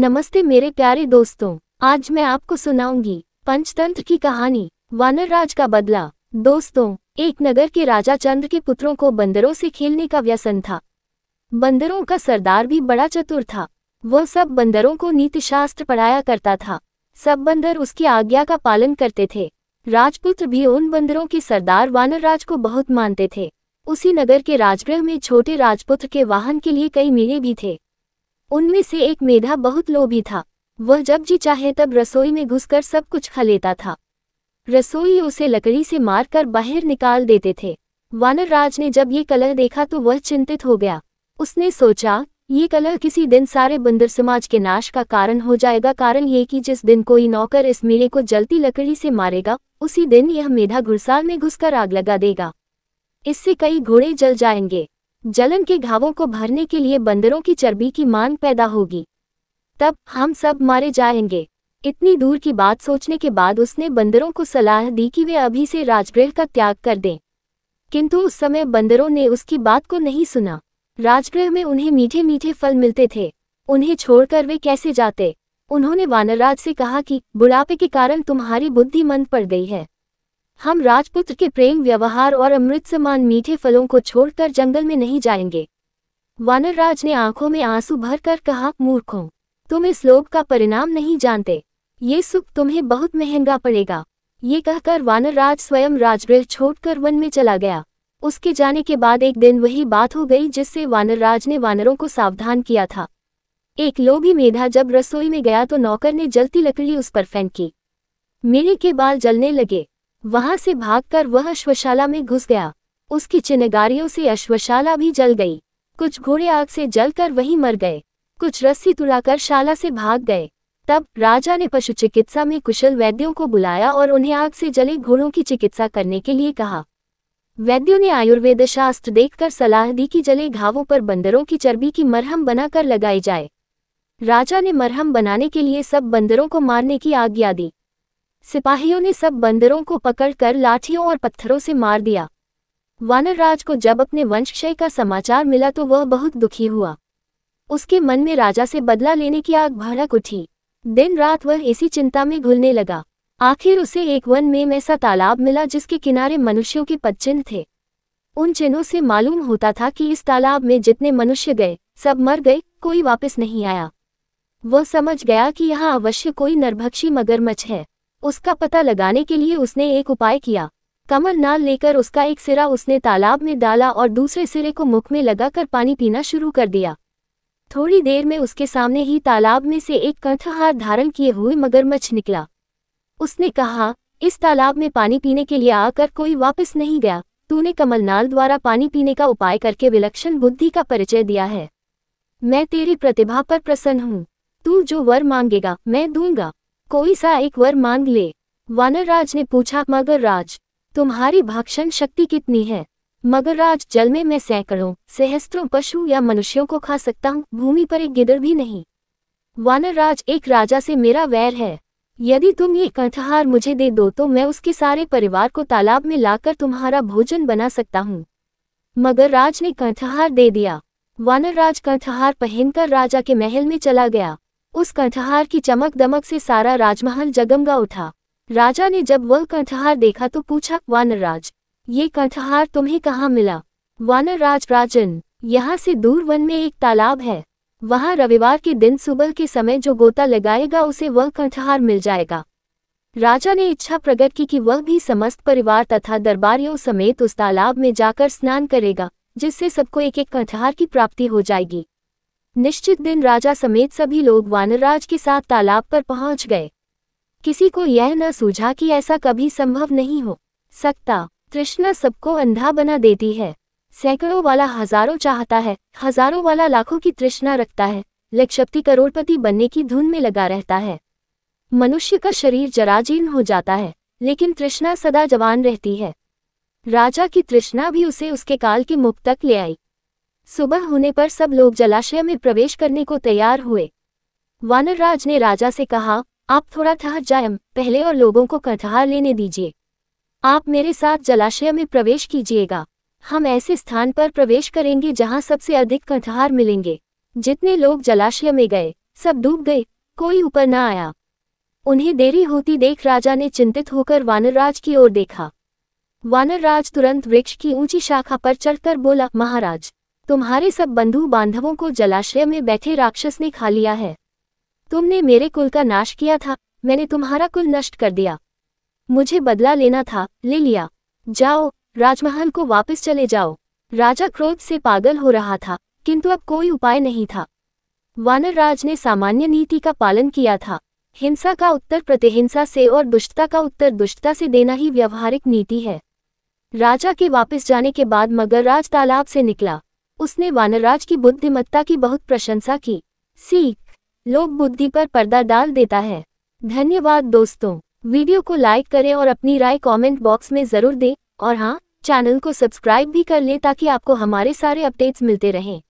नमस्ते मेरे प्यारे दोस्तों आज मैं आपको सुनाऊंगी पंचतंत्र की कहानी वानर राज का बदला दोस्तों एक नगर के राजा चंद्र के पुत्रों को बंदरों से खेलने का व्यसन था बंदरों का सरदार भी बड़ा चतुर था वह सब बंदरों को नीतिशास्त्र पढ़ाया करता था सब बंदर उसकी आज्ञा का पालन करते थे राजपुत्र भी उन बंदरों के सरदार वानर राज को बहुत मानते थे उसी नगर के राजगृह में छोटे राजपुत्र के वाहन के लिए कई मेले भी थे उनमें से एक मेधा बहुत लोभी था वह जब जी चाहे तब रसोई में घुसकर सब कुछ खा लेता था रसोई उसे लकड़ी से मारकर बाहर निकाल देते थे वानर राज ने जब ये कलह देखा तो वह चिंतित हो गया उसने सोचा ये कलह किसी दिन सारे बंदर समाज के नाश का कारण हो जाएगा कारण ये कि जिस दिन कोई नौकर इस मेले को जलती लकड़ी से मारेगा उसी दिन यह मेधा घुड़साल में घुसकर आग लगा देगा इससे कई घोड़े जल जाएंगे जलन के घावों को भरने के लिए बंदरों की चर्बी की मांग पैदा होगी तब हम सब मारे जाएंगे इतनी दूर की बात सोचने के बाद उसने बंदरों को सलाह दी कि वे अभी से राजगृह का त्याग कर दें किंतु उस समय बंदरों ने उसकी बात को नहीं सुना राजगृह में उन्हें मीठे मीठे फल मिलते थे उन्हें छोड़कर वे कैसे जाते उन्होंने वानरराज से कहा कि बुढ़ापे के कारण तुम्हारी बुद्धि मंद पड़ गई है हम राजपुत्र के प्रेम व्यवहार और अमृत समान मीठे फलों को छोड़कर जंगल में नहीं जाएंगे वानरराज ने आंखों में आंसू भरकर कहा मूर्खों तुम इस लोभ का परिणाम नहीं जानते ये सुख तुम्हें बहुत महंगा पड़ेगा ये कहकर वानरराज स्वयं राजगृह छोड़कर वन में चला गया उसके जाने के बाद एक दिन वही बात हो गई जिससे वानरराज ने वानरों को सावधान किया था एक लोभी मेधा जब रसोई में गया तो नौकर ने जलती लकड़ी उस पर फेंक की मेरे के बाल जलने लगे वहां से भागकर वह अश्वशाला में घुस गया उसकी चिनगारियों से अश्वशाला भी जल गई कुछ घोड़े आग से जलकर वहीं मर गए कुछ रस्सी तुड़ाकर शाला से भाग गए तब राजा ने पशु चिकित्सा में कुशल वैद्यों को बुलाया और उन्हें आग से जले घोड़ों की चिकित्सा करने के लिए कहा वैद्यों ने आयुर्वेद शास्त्र देखकर सलाह दी कि जले घावों पर बंदरों की चर्बी की मरहम बनाकर लगाई जाए राजा ने मरहम बनाने के लिए सब बंदरों को मारने की आज्ञा दी सिपाहियों ने सब बंदरों को पकड़कर लाठियों और पत्थरों से मार दिया वानरराज को जब अपने वंशक्षय का समाचार मिला तो वह बहुत दुखी हुआ उसके मन में राजा से बदला लेने की आग भड़क उठी दिन रात वह इसी चिंता में घुलने लगा आखिर उसे एक वन में ऐसा तालाब मिला जिसके किनारे मनुष्यों के पदचिन्ह थे उन चिन्हों से मालूम होता था कि इस तालाब में जितने मनुष्य गए सब मर गए कोई वापस नहीं आया वह समझ गया कि यहाँ अवश्य कोई नरभक्षी मगरमच्छ है उसका पता लगाने के लिए उसने एक उपाय किया कमर नाल लेकर उसका एक सिरा उसने तालाब में डाला और दूसरे सिरे को मुख में लगाकर पानी पीना शुरू कर दिया थोड़ी देर में उसके सामने ही तालाब में से एक कंठहार धारण किए हुए मगरमच्छ निकला उसने कहा इस तालाब में पानी पीने के लिए आकर कोई वापस नहीं गया तूने कमलनाल द्वारा पानी पीने का उपाय करके विलक्षण बुद्धि का परिचय दिया है मैं तेरी प्रतिभा पर प्रसन्न हूँ तू जो वर मांगेगा मैं दूंगा कोई सा एक वर मांग ले वानरराज ने पूछा मगरराज तुम्हारी भक्षण शक्ति कितनी है मगरराज जल में मैं सैकड़ों सहस्त्रों पशु या मनुष्यों को खा सकता हूँ भूमि पर एक गिदड़ भी नहीं वानरराज एक राजा से मेरा वैर है यदि तुम ये कंठहार मुझे दे दो तो मैं उसके सारे परिवार को तालाब में लाकर तुम्हारा भोजन बना सकता हूँ मगर राज ने कंठहार दे दिया वानरराज कंठहार पहनकर राजा के महल में चला गया उस कंठहार की चमक दमक से सारा राजमहल जगमगा उठा राजा ने जब वह कंठहार देखा तो पूछा वानरराज ये कंठहार तुम्हें कहाँ मिला वानरराज राजन यहाँ से दूर वन में एक तालाब है वहाँ रविवार के दिन सुबह के समय जो गोता लगाएगा उसे वह कंठहार मिल जाएगा राजा ने इच्छा प्रकट की कि वह भी समस्त परिवार तथा दरबारियों समेत उस तालाब में जाकर स्नान करेगा जिससे सबको एक एक कंठहार की प्राप्ति हो जाएगी निश्चित दिन राजा समेत सभी लोग वानरराज के साथ तालाब पर पहुंच गए किसी को यह न सूझा कि ऐसा कभी संभव नहीं हो सकता तृष्णा सबको अंधा बना देती है सैकड़ों वाला हजारों चाहता है हजारों वाला लाखों की तृष्णा रखता है लक्षपति करोड़पति बनने की धुन में लगा रहता है मनुष्य का शरीर जराजीर्ण हो जाता है लेकिन तृष्णा सदा जवान रहती है राजा की तृष्णा भी उसे उसके काल के मुख तक ले आई सुबह होने पर सब लोग जलाशय में प्रवेश करने को तैयार हुए वानरराज ने राजा से कहा आप थोड़ा ठहर जाए पहले और लोगों को कटहार लेने दीजिए आप मेरे साथ जलाशय में प्रवेश कीजिएगा हम ऐसे स्थान पर प्रवेश करेंगे जहां सबसे अधिक कटहार मिलेंगे जितने लोग जलाशय में गए सब डूब गए कोई ऊपर न आया उन्हें देरी होती देख राजा ने चिंतित होकर वानरराज की ओर देखा वानरराज तुरंत वृक्ष की ऊंची शाखा पर चढ़कर बोला महाराज तुम्हारे सब बंधु बांधवों को जलाशय में बैठे राक्षस ने खा लिया है तुमने मेरे कुल का नाश किया था मैंने तुम्हारा कुल नष्ट कर दिया मुझे बदला लेना था ले लिया जाओ राजमहल को वापस चले जाओ राजा क्रोध से पागल हो रहा था किंतु अब कोई उपाय नहीं था वानर राज ने सामान्य नीति का पालन किया था हिंसा का उत्तर प्रतिहिंसा से और दुष्टता का उत्तर दुष्टता से देना ही व्यवहारिक नीति है राजा के वापस जाने के बाद मगरराज तालाब से निकला उसने वानराज की बुद्धिमत्ता की बहुत प्रशंसा की सीख लोग बुद्धि पर पर्दा डाल देता है धन्यवाद दोस्तों वीडियो को लाइक करें और अपनी राय कमेंट बॉक्स में ज़रूर दें और हाँ चैनल को सब्सक्राइब भी कर लें ताकि आपको हमारे सारे अपडेट्स मिलते रहें